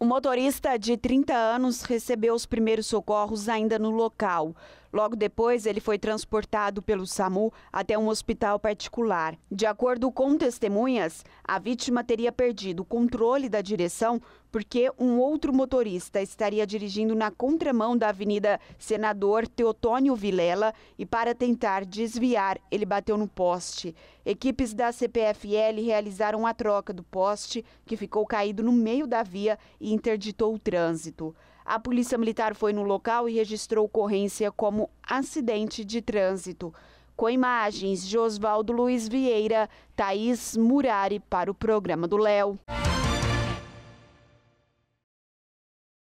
O motorista de 30 anos recebeu os primeiros socorros ainda no local. Logo depois, ele foi transportado pelo SAMU até um hospital particular. De acordo com testemunhas, a vítima teria perdido o controle da direção porque um outro motorista estaria dirigindo na contramão da Avenida Senador Teotônio Vilela e, para tentar desviar, ele bateu no poste. Equipes da CPFL realizaram a troca do poste, que ficou caído no meio da via e interditou o trânsito. A Polícia Militar foi no local e registrou ocorrência como como acidente de trânsito. Com imagens de Oswaldo Luiz Vieira, Thaís Murari para o programa do Léo.